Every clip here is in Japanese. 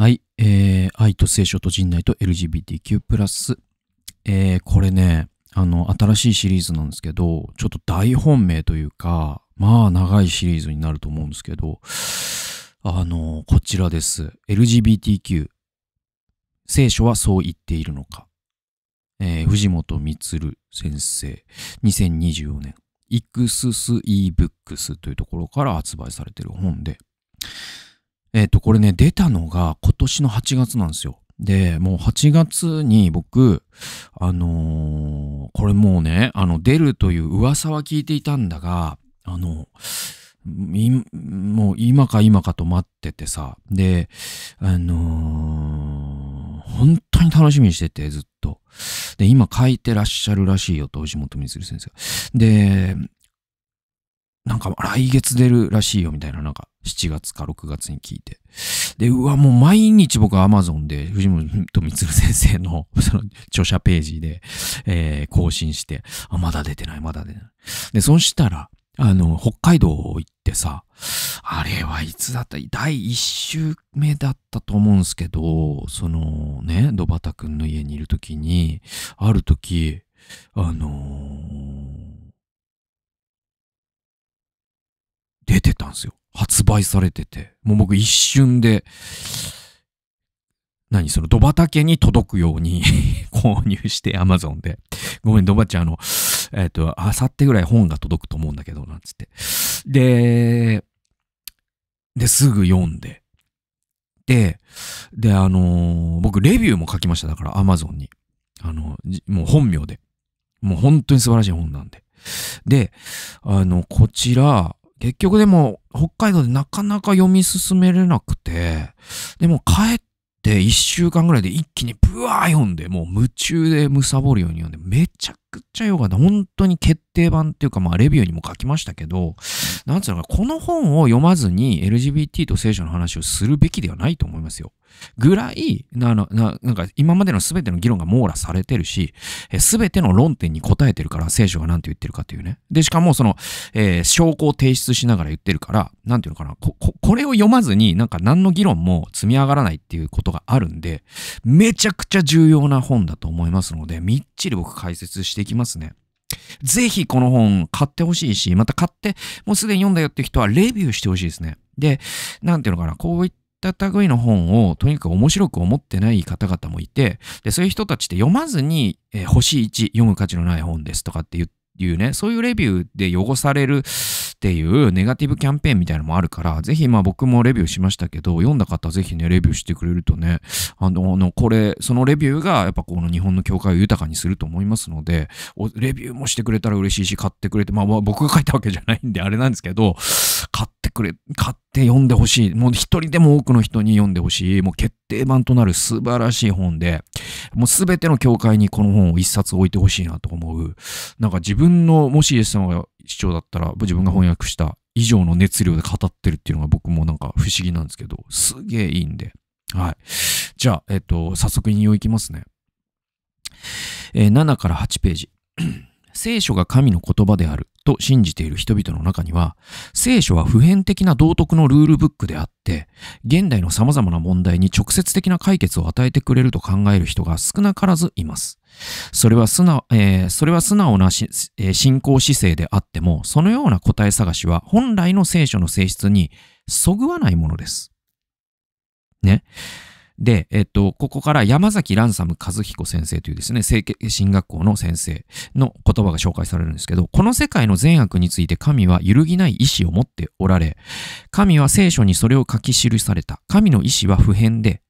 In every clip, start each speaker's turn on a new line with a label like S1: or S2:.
S1: はい、えー、愛と聖書と陣内と LGBTQ+、えー、これね、あの、新しいシリーズなんですけど、ちょっと大本命というか、まあ、長いシリーズになると思うんですけど、あの、こちらです。LGBTQ。聖書はそう言っているのか。えー、藤本光先生、2024年、イクスス e ブックスというところから発売されている本で、えっ、ー、と、これね、出たのが今年の8月なんですよ。で、もう8月に僕、あのー、これもうね、あの、出るという噂は聞いていたんだが、あの、もう今か今かと待っててさ、で、あのー、本当に楽しみにしてて、ずっと。で、今書いてらっしゃるらしいよと、藤本光先生。で、なんか来月出るらしいよみたいな、なんか7月か6月に聞いて。で、うわ、もう毎日僕はマゾンで藤本光先生の その著者ページで、えー、更新して、あ、まだ出てない、まだ出てない。で、そしたら、あの、北海道行ってさ、あれはいつだった第1週目だったと思うんすけど、そのね、ドバタくんの家にいるときに、あるとき、あのー出てたんですよ。発売されてて。もう僕一瞬で、何その、土畑に届くように 購入して、アマゾンで。ごめん、土畑ちゃん、あの、えっ、ー、と、あさってぐらい本が届くと思うんだけど、なんつって。で、で、すぐ読んで。で、で、あのー、僕、レビューも書きました。だから、アマゾンに。あの、もう本名で。もう本当に素晴らしい本なんで。で、あの、こちら、結局でも、北海道でなかなか読み進めれなくて、でも帰って一週間ぐらいで一気にブワー読んで、もう夢中で貪るように読んで、めちゃくっちゃよかった。本当に決定版っていうか、まあ、レビューにも書きましたけど、なんつうのか、この本を読まずに LGBT と聖書の話をするべきではないと思いますよ。ぐらい、な、な、なんか今までの全ての議論が網羅されてるし、すべての論点に答えてるから、聖書が何て言ってるかというね。で、しかもその、えー、証拠を提出しながら言ってるから、なんていうのかな、こ、ここれを読まずに、なんか何の議論も積み上がらないっていうことがあるんで、めちゃくちゃ重要な本だと思いますので、みっちり僕解説してしていきますね。ぜひこの本買ってほしいし、また買って、もうすでに読んだよって人はレビューしてほしいですね。で、なんていうのかな、こういった類の本をとにかく面白く思ってない方々もいて、で、そういう人たちって読まずに、えー、星1読む価値のない本ですとかっていうね、そういうレビューで汚されるっていうネガティブキャンペーンみたいなのもあるから、ぜひまあ僕もレビューしましたけど、読んだ方ぜひね、レビューしてくれるとね、あの、あのこれ、そのレビューがやっぱこの日本の教会を豊かにすると思いますので、レビューもしてくれたら嬉しいし、買ってくれて、まあ僕が書いたわけじゃないんであれなんですけど、買ってくれ、買って読んでほしい。もう一人でも多くの人に読んでほしい。もう決定版となる素晴らしい本で、もうすべての教会にこの本を一冊置いてほしいなと思う。なんか自分の、もしイエス様が視聴だったら自分が翻訳した以上の熱量で語ってるっていうのが僕もなんか不思議なんですけど、すげえいいんで。はい。じゃあ、えっと、早速引用いきますね。えー、7から8ページ。聖書が神の言葉であると信じている人々の中には、聖書は普遍的な道徳のルールブックであって、現代の様々な問題に直接的な解決を与えてくれると考える人が少なからずいます。それは素直、えー、それは素直なし、えー、信仰姿勢であっても、そのような答え探しは本来の聖書の性質にそぐわないものです。ね。で、えっと、ここから山崎ランサム和彦先生というですね、聖神学校の先生の言葉が紹介されるんですけど、この世界の善悪について神は揺るぎない意志を持っておられ、神は聖書にそれを書き記された。神の意志は普遍で、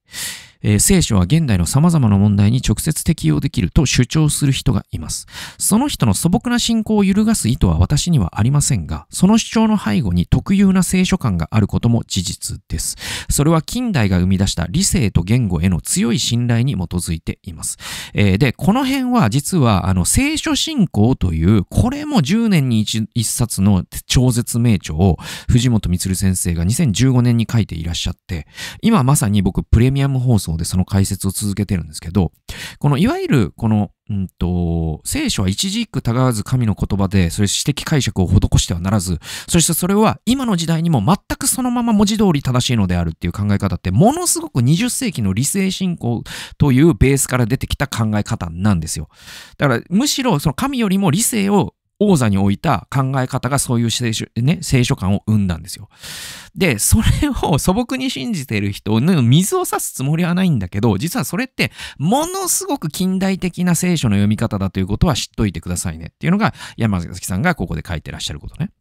S1: えー、聖書は現代の様々な問題に直接適用できると主張する人がいます。その人の素朴な信仰を揺るがす意図は私にはありませんが、その主張の背後に特有な聖書感があることも事実です。それは近代が生み出した理性と言語への強い信頼に基づいています。えー、で、この辺は実は、あの、聖書信仰という、これも10年に 1, 1冊の超絶名著を藤本光先生が2015年に書いていらっしゃって、今まさに僕プレミアム放送送でその解説を続けてるんですけど、このいわゆるこの、うんと、聖書は一字一句たがわず神の言葉で、それ指摘解釈を施してはならず、そしてそれは今の時代にも全くそのまま文字通り正しいのであるっていう考え方って、ものすごく20世紀の理性信仰というベースから出てきた考え方なんですよ。だからむしろその神よりも理性を王座に置いた考え方がそういう聖書,、ね、聖書観を生んだんですよ。で、それを素朴に信じている人の水を差すつもりはないんだけど、実はそれってものすごく近代的な聖書の読み方だということは知っといてくださいねっていうのが山崎さんがここで書いてらっしゃることね。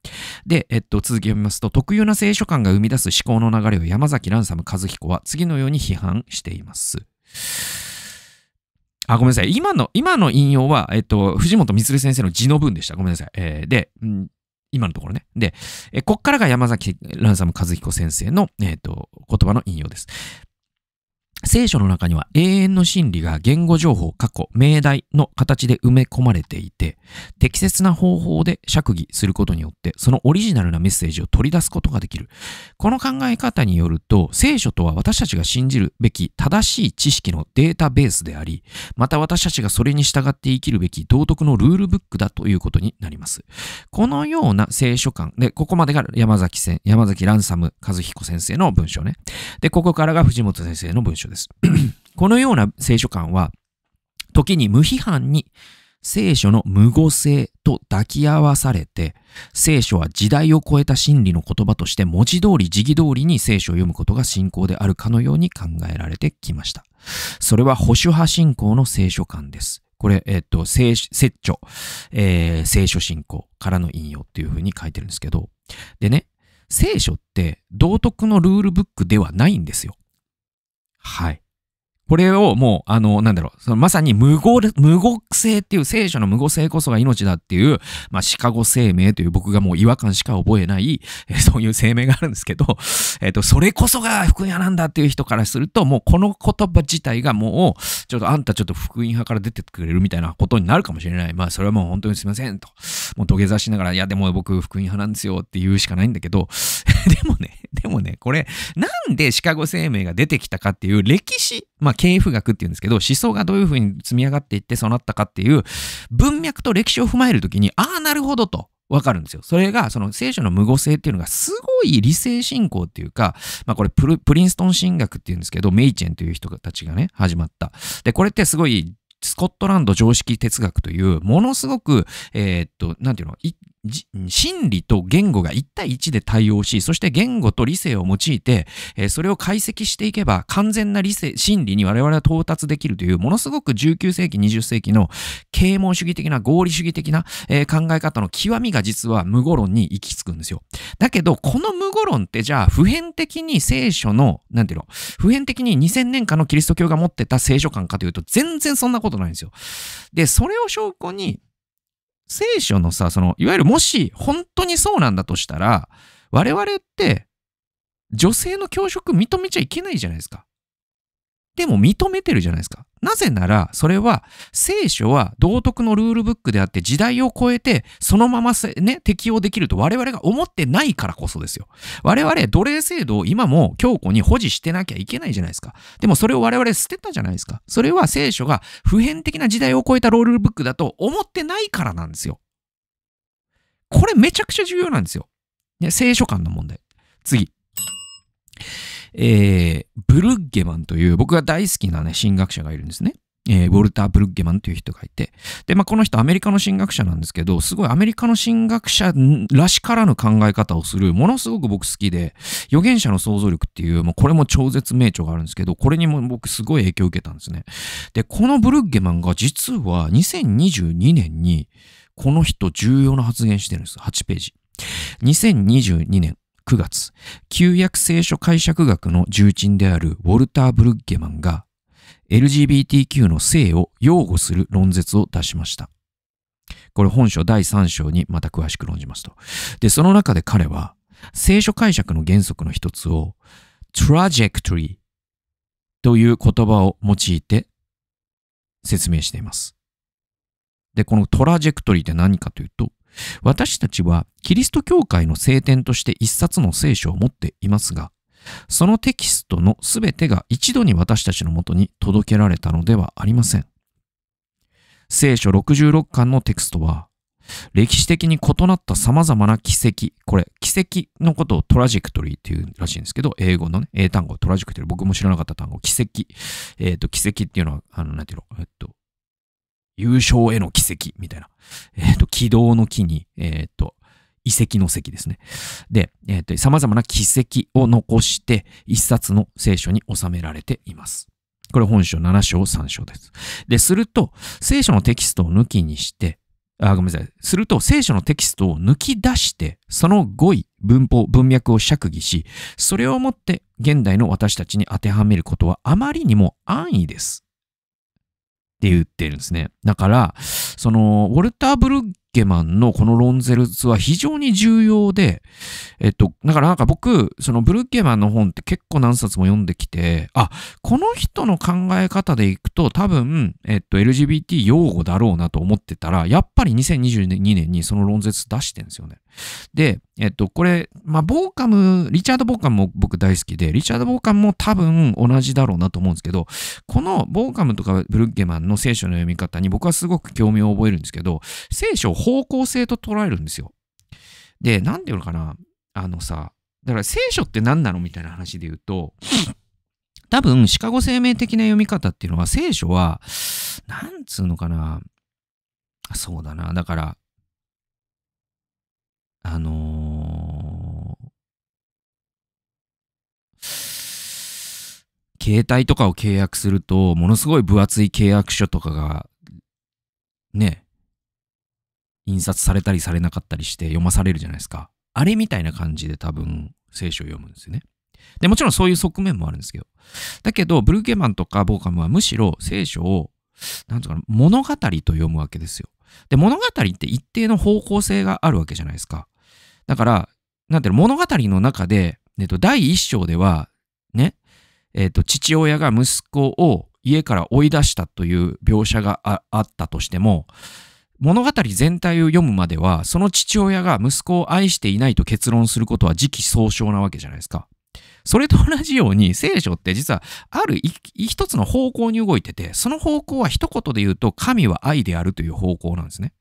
S1: で、えっと、続き読みますと、特有な聖書観が生み出す思考の流れを山崎ランサム和彦は次のように批判しています。あ、ごめんなさい。今の、今の引用は、えっと、藤本光先生の字の文でした。ごめんなさい。えー、で、うん今のところね。で、えこっからが山崎ランサム和彦先生の、えっ、と、言葉の引用です。聖書の中には永遠の真理が言語情報、過去、命題の形で埋め込まれていて、適切な方法で釈義することによって、そのオリジナルなメッセージを取り出すことができる。この考え方によると、聖書とは私たちが信じるべき正しい知識のデータベースであり、また私たちがそれに従って生きるべき道徳のルールブックだということになります。このような聖書観、で、ここまでが山崎山崎ランサム和彦先生の文章ね。で、ここからが藤本先生の文章です。このような聖書観は、時に無批判に聖書の無語性と抱き合わされて、聖書は時代を超えた真理の言葉として文字通り時期通りに聖書を読むことが信仰であるかのように考えられてきました。それは保守派信仰の聖書観です。これ、えっと、聖説著、えー、聖書信仰からの引用っていうふうに書いてるんですけど、でね、聖書って道徳のルールブックではないんですよ。はい。これをもう、あの、なんだろう、そのまさに無語、無語性っていう、聖書の無語性こそが命だっていう、まあ、シカゴ生命という僕がもう違和感しか覚えない、えそういう生命があるんですけど、えっ、と、それこそが福音派なんだっていう人からすると、もうこの言葉自体がもう、ちょっとあんたちょっと福音派から出てくれるみたいなことになるかもしれない。まあ、それはもう本当にすいませんと。もう土下座しながら、いや、でも僕福音派なんですよって言うしかないんだけど、でもね、でもね、これ、なんでシカゴ生命が出てきたかっていう歴史、まあ、経営学っていうんですけど、思想がどういうふうに積み上がっていってそうなったかっていう文脈と歴史を踏まえるときに、ああ、なるほどと。わかるんですよ。それが、その聖書の無語性っていうのがすごい理性信仰っていうか、まあこれプリンストン神学っていうんですけど、メイチェンという人たちがね、始まった。で、これってすごいスコットランド常識哲学という、ものすごく、えー、っと、なんていうの、心理と言語が1対1で対応し、そして言語と理性を用いて、えー、それを解析していけば完全な理性、心理に我々は到達できるという、ものすごく19世紀、20世紀の啓蒙主義的な、合理主義的な、えー、考え方の極みが実は無語論に行き着くんですよ。だけど、この無語論ってじゃあ普遍的に聖書の、なんていうの、普遍的に2000年間のキリスト教が持ってた聖書観かというと、全然そんなことないんですよ。で、それを証拠に、聖書のさ、その、いわゆるもし本当にそうなんだとしたら、我々って女性の教職認めちゃいけないじゃないですか。でも認めてるじゃないですか。なぜなら、それは、聖書は道徳のルールブックであって、時代を超えて、そのままね、適用できると我々が思ってないからこそですよ。我々、奴隷制度を今も強固に保持してなきゃいけないじゃないですか。でもそれを我々捨てたじゃないですか。それは聖書が普遍的な時代を超えたロールブックだと思ってないからなんですよ。これめちゃくちゃ重要なんですよ。ね、聖書観の問題。次。えー、ブルッゲマンという僕が大好きなね、神学者がいるんですね。えー、ウォルター・ブルッゲマンという人がいて。で、まあ、この人アメリカの神学者なんですけど、すごいアメリカの神学者らしからぬ考え方をする、ものすごく僕好きで、預言者の想像力っていう、もうこれも超絶名著があるんですけど、これにも僕すごい影響を受けたんですね。で、このブルッゲマンが実は2022年に、この人重要な発言してるんです。8ページ。2022年、9月、旧約聖書解釈学の重鎮であるウォルター・ブルッゲマンが LGBTQ の性を擁護する論説を出しました。これ本書第3章にまた詳しく論じますと。で、その中で彼は聖書解釈の原則の一つを trajectory という言葉を用いて説明しています。で、このトラジェクトリーって何かというと、私たちはキリスト教会の聖典として一冊の聖書を持っていますが、そのテキストのすべてが一度に私たちのもとに届けられたのではありません。聖書66巻のテクストは、歴史的に異なった様々な奇跡、これ、奇跡のことをトラジェクトリーっていうらしいんですけど、英語のね、英単語、トラジェクトリー、僕も知らなかった単語、奇跡。えっ、ー、と、奇跡っていうのは、あの、なんていうの、えっと、優勝への奇跡みたいな。えっ、ー、と、軌道の木に、えっ、ー、と、遺跡の席ですね。で、えっ、ー、と、様々な奇跡を残して、一冊の聖書に収められています。これ本書7章3章です。で、すると、聖書のテキストを抜きにして、あ、ごめんなさい。すると、聖書のテキストを抜き出して、その語彙、文法、文脈を釈義し、それをもって現代の私たちに当てはめることはあまりにも安易です。って言ってるんですね。だから、その、ウォルター・ブルッケマンのこのンゼルツは非常に重要で、えっと、だからなんか僕、そのブルッケマンの本って結構何冊も読んできて、あ、この人の考え方でいくと多分、えっと、LGBT 用語だろうなと思ってたら、やっぱり2022年にその論説出してんですよね。で、えっと、これ、まあ、ボーカム、リチャード・ボーカムも僕大好きで、リチャード・ボーカムも多分同じだろうなと思うんですけど、このボーカムとかブルッケマンの聖書の読み方に僕はすごく興味を覚えるんですけど、聖書を方向性と捉えるんですよ。で、なんていうのかな、あのさ、だから聖書って何なのみたいな話で言うと、多分、シカゴ生命的な読み方っていうのは、聖書は、なんつうのかな、そうだな、だから、あのー、携帯とかを契約すると、ものすごい分厚い契約書とかが、ね、印刷されたりされなかったりして読まされるじゃないですか。あれみたいな感じで多分聖書を読むんですよね。で、もちろんそういう側面もあるんですけど。だけど、ブルーケマンとかボーカムはむしろ聖書を、なんとか物語と読むわけですよ。で、物語って一定の方向性があるわけじゃないですか。だから、なんていうの、物語の中で、えっと、第一章では、ね、えっと、父親が息子を家から追い出したという描写があったとしても、物語全体を読むまでは、その父親が息子を愛していないと結論することは時期尚早なわけじゃないですか。それと同じように聖書って実はある一つの方向に動いてて、その方向は一言で言うと神は愛であるという方向なんですね。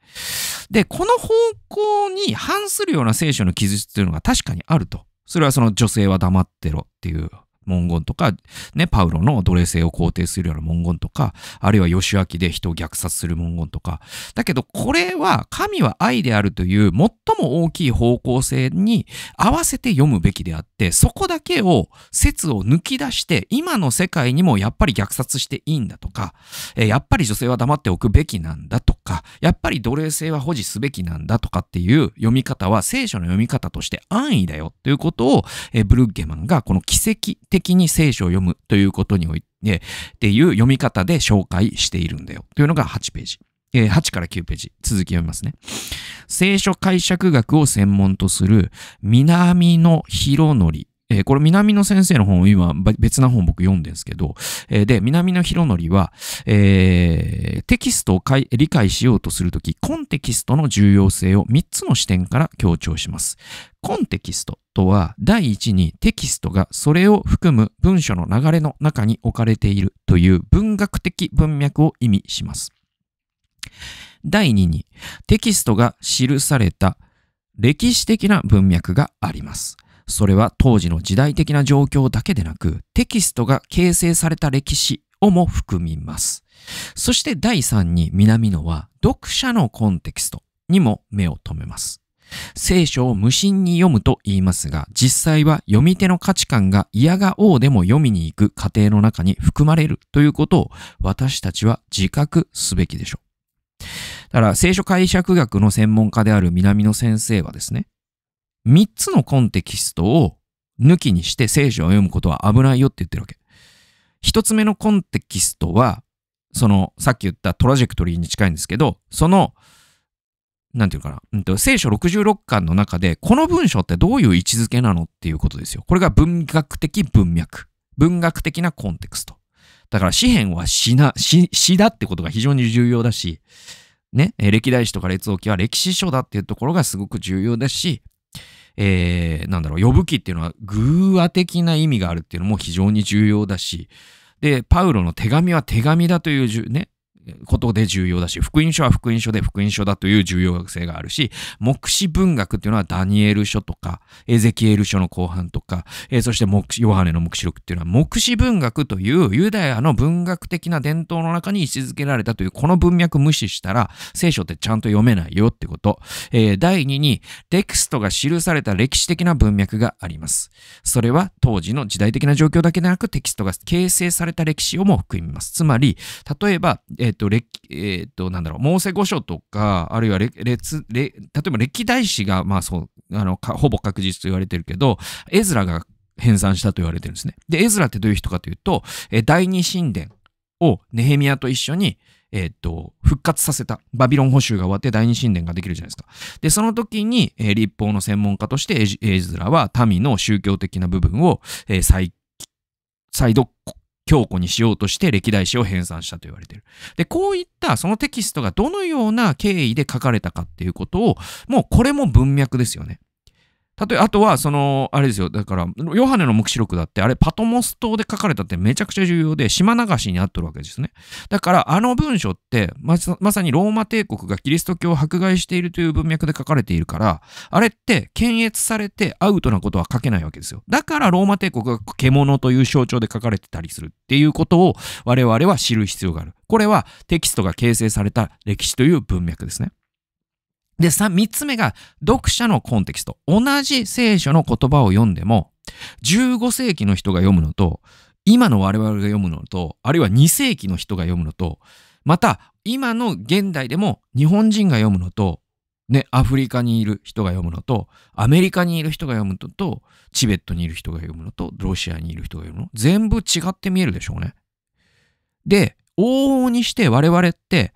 S1: で、この方向に反するような聖書の記述というのが確かにあると。それはその女性は黙ってろっていう文言とか、ね、パウロの奴隷性を肯定するような文言とか、あるいは義明で人を虐殺する文言とか。だけど、これは神は愛であるという最も大きい方向性に合わせて読むべきであって、そこだけを説を抜き出して、今の世界にもやっぱり虐殺していいんだとか、やっぱり女性は黙っておくべきなんだとか、やっぱり奴隷制は保持すべきなんだとかっていう読み方は聖書の読み方として安易だよということを、えブルッゲマンがこの奇跡的に聖書を読むということにおいて、っていう読み方で紹介しているんだよというのが8ページ。え8から9ページ。続き読みますね。聖書解釈学を専門とする南野博則えー、これ南野先生の本、を今別な本僕読んでんですけど、えー、で、南野博則は、えー、テキストを理解しようとするとき、コンテキストの重要性を3つの視点から強調します。コンテキストとは、第一にテキストがそれを含む文書の流れの中に置かれているという文学的文脈を意味します。第2に、テキストが記された歴史的な文脈があります。それは当時の時代的な状況だけでなく、テキストが形成された歴史をも含みます。そして第3に南野は読者のコンテキストにも目を留めます。聖書を無心に読むと言いますが、実際は読み手の価値観が嫌が王でも読みに行く過程の中に含まれるということを私たちは自覚すべきでしょう。だから聖書解釈学の専門家である南野先生はですね、3つのコンテキストを抜きにして聖書を読むことは危ないよって言ってるわけ。1つ目のコンテキストは、その、さっき言ったトラジェクトリーに近いんですけど、その、なんていうかな、うんと、聖書66巻の中で、この文章ってどういう位置づけなのっていうことですよ。これが文学的文脈。文学的なコンテクスト。だから詩篇は詩な、詩、だってことが非常に重要だし、ね、歴代史とか列王記は歴史書だっていうところがすごく重要だし、えー、なんだろう、呼ぶ気っていうのは偶話的な意味があるっていうのも非常に重要だし、で、パウロの手紙は手紙だというね、ことで重要だし、福音書は福音書で福音書だという重要性があるし、目視文学っていうのはダニエル書とか、エゼキエル書の後半とか、えー、そしてヨハネの黙示録っていうのは、目視文学というユダヤの文学的な伝統の中に位置づけられたという、この文脈無視したら、聖書ってちゃんと読めないよってこと。えー、第2に、テクストが記された歴史的な文脈があります。それは当時の時代的な状況だけでなく、テキストが形成された歴史をも含みます。つまり、例えば、えーと、えっ、ー、と、なんだろう、モーセ御書とか、あるいは列、例えば歴代史が、まあそう、あの、ほぼ確実と言われてるけど、エズラが編纂したと言われてるんですね。で、エズラってどういう人かというと、え第二神殿をネヘミヤと一緒に、えっ、ー、と、復活させた。バビロン捕囚が終わって第二神殿ができるじゃないですか。で、その時に、えー、立法の専門家としてエズラは民の宗教的な部分を、えー、再再度強固にしようとして歴代史を編纂したと言われている。で、こういったそのテキストがどのような経緯で書かれたかっていうことを、もうこれも文脈ですよね。例えば、あとは、その、あれですよ。だから、ヨハネの黙示録だって、あれ、パトモス島で書かれたってめちゃくちゃ重要で、島流しにあっとるわけですね。だから、あの文章って、まさにローマ帝国がキリスト教を迫害しているという文脈で書かれているから、あれって、検閲されてアウトなことは書けないわけですよ。だから、ローマ帝国が獣という象徴で書かれてたりするっていうことを、我々は知る必要がある。これは、テキストが形成された歴史という文脈ですね。で、三、三つ目が、読者のコンテキスト。同じ聖書の言葉を読んでも、15世紀の人が読むのと、今の我々が読むのと、あるいは2世紀の人が読むのと、また、今の現代でも日本人が読むのと、ね、アフリカにいる人が読むのと、アメリカにいる人が読むのと、チベットにいる人が読むのと、ロシアにいる人が読むの、全部違って見えるでしょうね。で、往々にして我々って、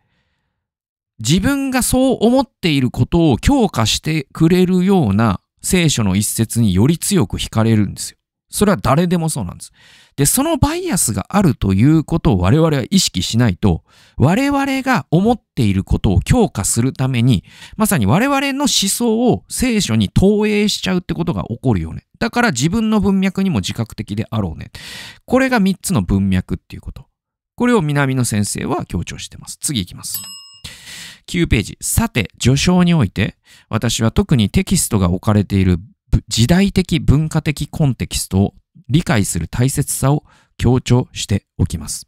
S1: 自分がそう思っていることを強化してくれるような聖書の一節により強く惹かれるんですよ。それは誰でもそうなんです。で、そのバイアスがあるということを我々は意識しないと、我々が思っていることを強化するために、まさに我々の思想を聖書に投影しちゃうってことが起こるよね。だから自分の文脈にも自覚的であろうね。これが3つの文脈っていうこと。これを南野先生は強調してます。次いきます。9ページ。さて、序章において、私は特にテキストが置かれている時代的文化的コンテキストを理解する大切さを強調しておきます。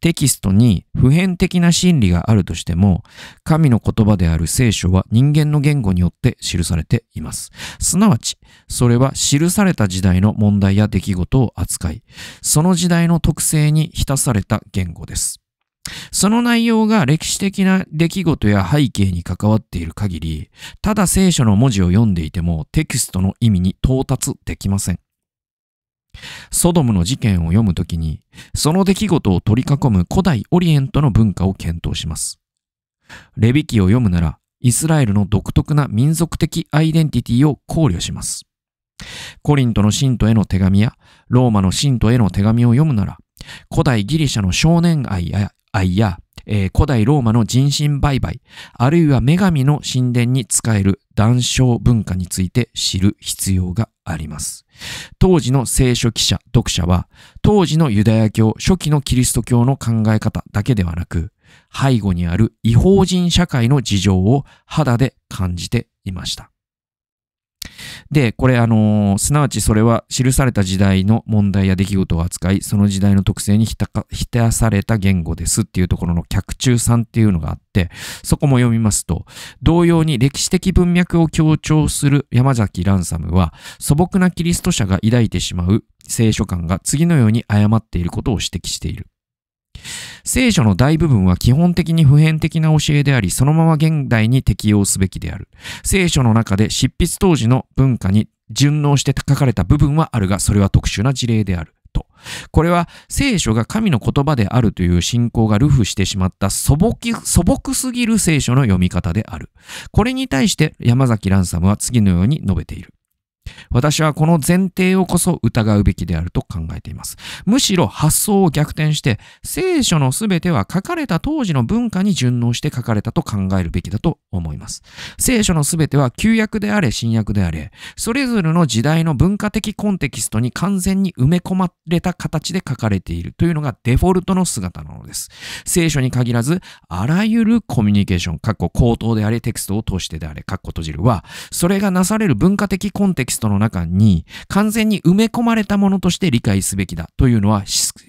S1: テキストに普遍的な真理があるとしても、神の言葉である聖書は人間の言語によって記されています。すなわち、それは記された時代の問題や出来事を扱い、その時代の特性に浸された言語です。その内容が歴史的な出来事や背景に関わっている限り、ただ聖書の文字を読んでいてもテキストの意味に到達できません。ソドムの事件を読むときに、その出来事を取り囲む古代オリエントの文化を検討します。レビ記を読むなら、イスラエルの独特な民族的アイデンティティを考慮します。コリントの信徒への手紙やローマの信徒への手紙を読むなら、古代ギリシャの少年愛や愛や、えー、古代ローマの人身売買、あるいは女神の神殿に仕える談笑文化について知る必要があります。当時の聖書記者、読者は、当時のユダヤ教、初期のキリスト教の考え方だけではなく、背後にある違法人社会の事情を肌で感じていました。で、これ、あのー、すなわちそれは記された時代の問題や出来事を扱い、その時代の特性にひたか、ひたされた言語ですっていうところの客中さんっていうのがあって、そこも読みますと、同様に歴史的文脈を強調する山崎ランサムは、素朴なキリスト者が抱いてしまう聖書観が次のように誤っていることを指摘している。聖書の大部分は基本的に普遍的な教えであり、そのまま現代に適用すべきである。聖書の中で執筆当時の文化に順応して書かれた部分はあるが、それは特殊な事例である。と。これは聖書が神の言葉であるという信仰が流布してしまった素朴素朴すぎる聖書の読み方である。これに対して山崎ランサムは次のように述べている。私はこの前提をこそ疑うべきであると考えています。むしろ発想を逆転して、聖書の全ては書かれた当時の文化に順応して書かれたと考えるべきだと思います。聖書の全ては旧約であれ新約であれ、それぞれの時代の文化的コンテキストに完全に埋め込まれた形で書かれているというのがデフォルトの姿なのです。聖書に限らず、あらゆるコミュニケーション、口頭であれテキストを通してであれ、閉じるは、それがなされる文化的コンテキストキストの中に完全に埋め込まれたものとして理解すべきだというのは、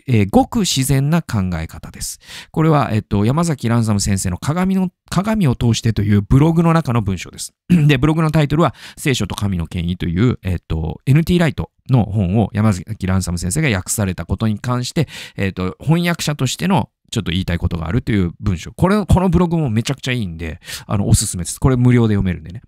S1: えー、ごく自然な考え方です。これは、えっと、山崎ランサム先生の鏡の、鏡を通してというブログの中の文章です。で、ブログのタイトルは、聖書と神の権威という、えっと、NT ライトの本を山崎ランサム先生が訳されたことに関して、えっと、翻訳者としてのちょっと言いたいことがあるという文章。これ、このブログもめちゃくちゃいいんで、あの、おすすめです。これ無料で読めるんでね。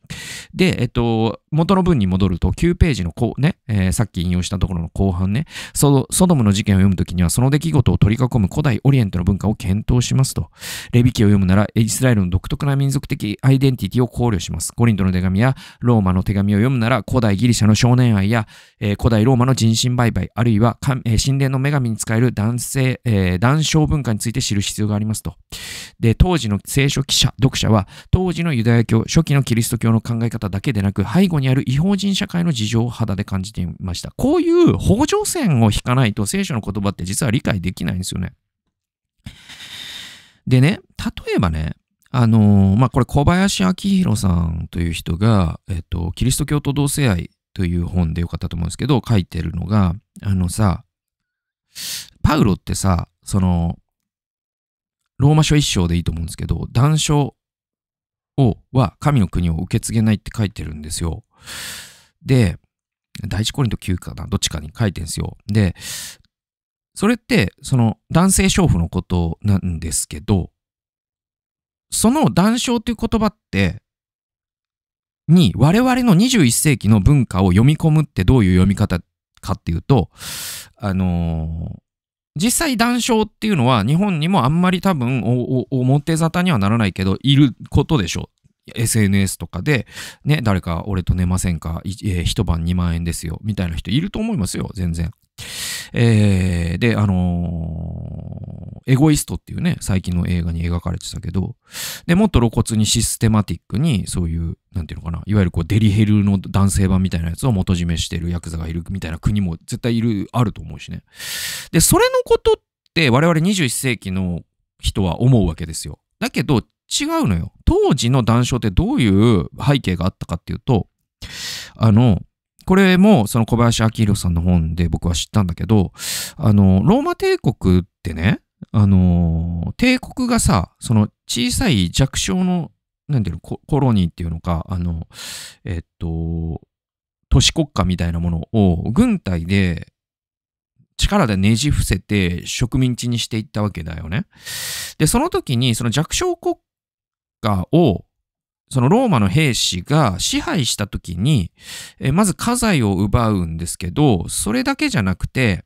S1: で、えっと、元の文に戻ると、9ページのこうね、えー、さっき引用したところの後半ね、ソドムの事件を読むときには、その出来事を取り囲む古代オリエントの文化を検討しますと。レビ記を読むなら、イスラエルの独特な民族的アイデンティティを考慮します。コリントの手紙やローマの手紙を読むなら、古代ギリシャの少年愛や、えー、古代ローマの人身売買、あるいは、えー、神殿の女神に使える男性、えー、男性文化についてて知る必要がありますと。で、当時の聖書記者、読者は、当時のユダヤ教、初期のキリスト教の考え方だけでなく、背後にある違法人社会の事情を肌で感じていました。こういう補助線を引かないと聖書の言葉って実は理解できないんですよね。でね、例えばね、あのー、まあ、これ小林明宏さんという人が、えっと、キリスト教と同性愛という本でよかったと思うんですけど、書いてるのが、あのさ、パウロってさ、その、ローマ書一章でいいと思うんですけど、断章を、は神の国を受け継げないって書いてるんですよ。で、第一コリント9かな、どっちかに書いてるんですよ。で、それって、その男性娼婦のことなんですけど、その断章という言葉って、に我々の21世紀の文化を読み込むってどういう読み方かっていうと、あのー、実際談笑っていうのは日本にもあんまり多分表沙汰にはならないけどいることでしょう SNS とかで、ね、誰か俺と寝ませんか、えー、一晩2万円ですよ、みたいな人いると思いますよ、全然。えー、で、あのー、エゴイストっていうね、最近の映画に描かれてたけど、で、もっと露骨にシステマティックに、そういう、なんていうのかな、いわゆるこうデリヘルの男性版みたいなやつを元締めしてるヤクザがいるみたいな国も絶対いる、あると思うしね。で、それのことって、我々21世紀の人は思うわけですよ。だけど、違うのよ。当時の談笑ってどういう背景があったかっていうと、あの、これもその小林明宏さんの本で僕は知ったんだけど、あの、ローマ帝国ってね、あの、帝国がさ、その小さい弱小の、なんていうの、コロニーっていうのか、あの、えっと、都市国家みたいなものを軍隊で力でねじ伏せて植民地にしていったわけだよね。で、その時にその弱小国家をそのローマの兵士が支配した時に、えまず家財を奪うんですけど、それだけじゃなくて、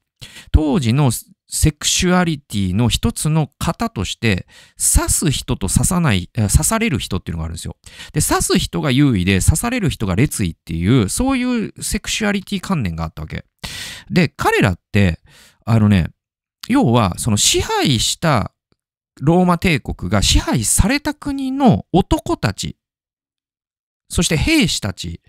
S1: 当時のセクシュアリティの一つの型として、刺す人と刺さない、刺される人っていうのがあるんですよ。で、刺す人が優位で、刺される人が劣位っていう、そういうセクシュアリティ観念があったわけ。で、彼らって、あのね、要は、その支配したローマ帝国が支配された国の男たち、そして兵士たち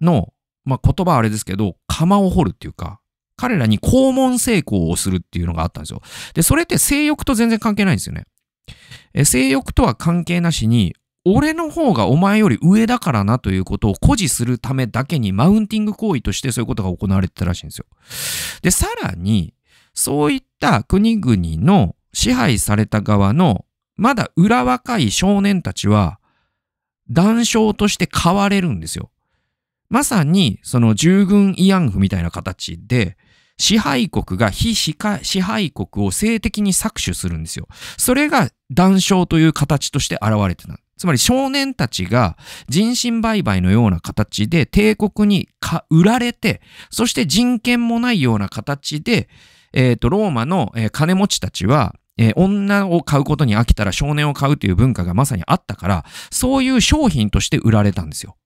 S1: の、まあ、言葉あれですけど、釜を掘るっていうか、彼らに肛門成功をするっていうのがあったんですよ。で、それって性欲と全然関係ないんですよね。え性欲とは関係なしに、俺の方がお前より上だからなということを誇示するためだけにマウンティング行為としてそういうことが行われてたらしいんですよ。で、さらに、そういった国々の支配された側のまだ裏若い少年たちは、断章として変われるんですよ。まさに、その従軍慰安婦みたいな形で、支配国が非支配国を性的に搾取するんですよ。それが断章という形として現れてた。つまり少年たちが人身売買のような形で帝国に売られて、そして人権もないような形で、えっ、ー、と、ローマの金持ちたちは、えー、女を買うことに飽きたら少年を買うという文化がまさにあったから、そういう商品として売られたんですよ。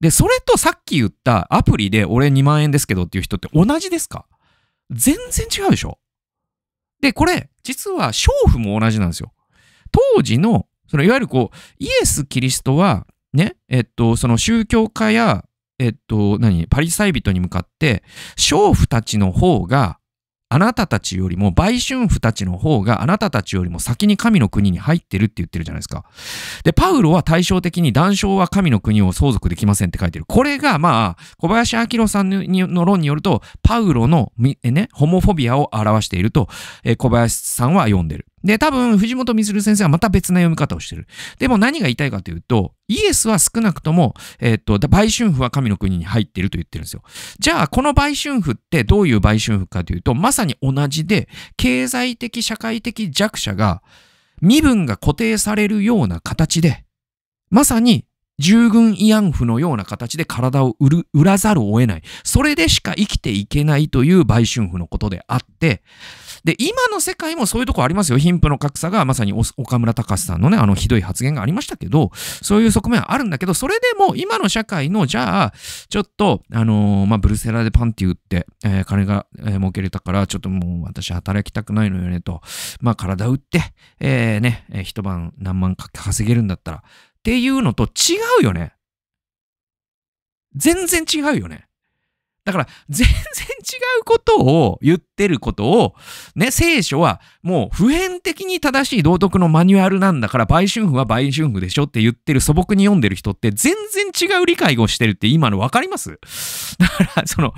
S1: で、それとさっき言ったアプリで俺2万円ですけどっていう人って同じですか全然違うでしょで、これ、実は、娼婦も同じなんですよ。当時の、その、いわゆるこう、イエス・キリストは、ね、えっと、その宗教家や、えっと、何、パリサイ人に向かって、娼婦たちの方が、あなたたちよりも、売春婦たちの方があなたたちよりも先に神の国に入ってるって言ってるじゃないですか。で、パウロは対照的に断章は神の国を相続できませんって書いてる。これが、まあ、小林明さんの論によると、パウロの、え、ね、ホモフォビアを表していると、え小林さんは読んでる。で、多分、藤本みずる先生はまた別な読み方をしてる。でも何が言いたいかというと、イエスは少なくとも、えー、っと、売春婦は神の国に入っていると言ってるんですよ。じゃあ、この売春婦ってどういう売春婦かというと、まさに同じで、経済的、社会的弱者が、身分が固定されるような形で、まさに従軍慰安婦のような形で体を売る、売らざるを得ない。それでしか生きていけないという売春婦のことであって、で、今の世界もそういうとこありますよ。貧富の格差がまさに岡村隆さんのね、あのひどい発言がありましたけど、そういう側面はあるんだけど、それでも今の社会の、じゃあ、ちょっと、あのー、まあ、ブルセラでパンティ売って、えー、金が、えー、儲けれたから、ちょっともう私働きたくないのよねと、まあ、体売って、えー、ね、えー、一晩何万か稼げるんだったら、っていうのと違うよね。全然違うよね。だから全然違うことを言ってることを、ね、聖書はもう普遍的に正しい道徳のマニュアルなんだから、売春婦は売春婦でしょって言ってる素朴に読んでる人って全然違う理解をしてるって今のわかります だから、その、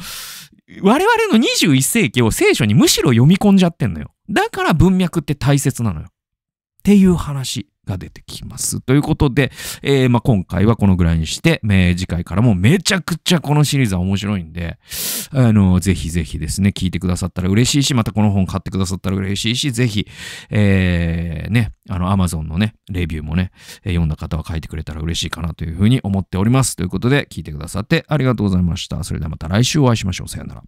S1: 我々の21世紀を聖書にむしろ読み込んじゃってんのよ。だから文脈って大切なのよ。っていう話。が出てきます。ということで、えー、まあ、今回はこのぐらいにして、えー、次回からもめちゃくちゃこのシリーズは面白いんで、あのー、ぜひぜひですね、聞いてくださったら嬉しいし、またこの本買ってくださったら嬉しいし、ぜひ、えー、ね、あの、Amazon のね、レビューもね、え読んだ方は書いてくれたら嬉しいかなというふうに思っております。ということで、聞いてくださってありがとうございました。それではまた来週お会いしましょう。さよなら。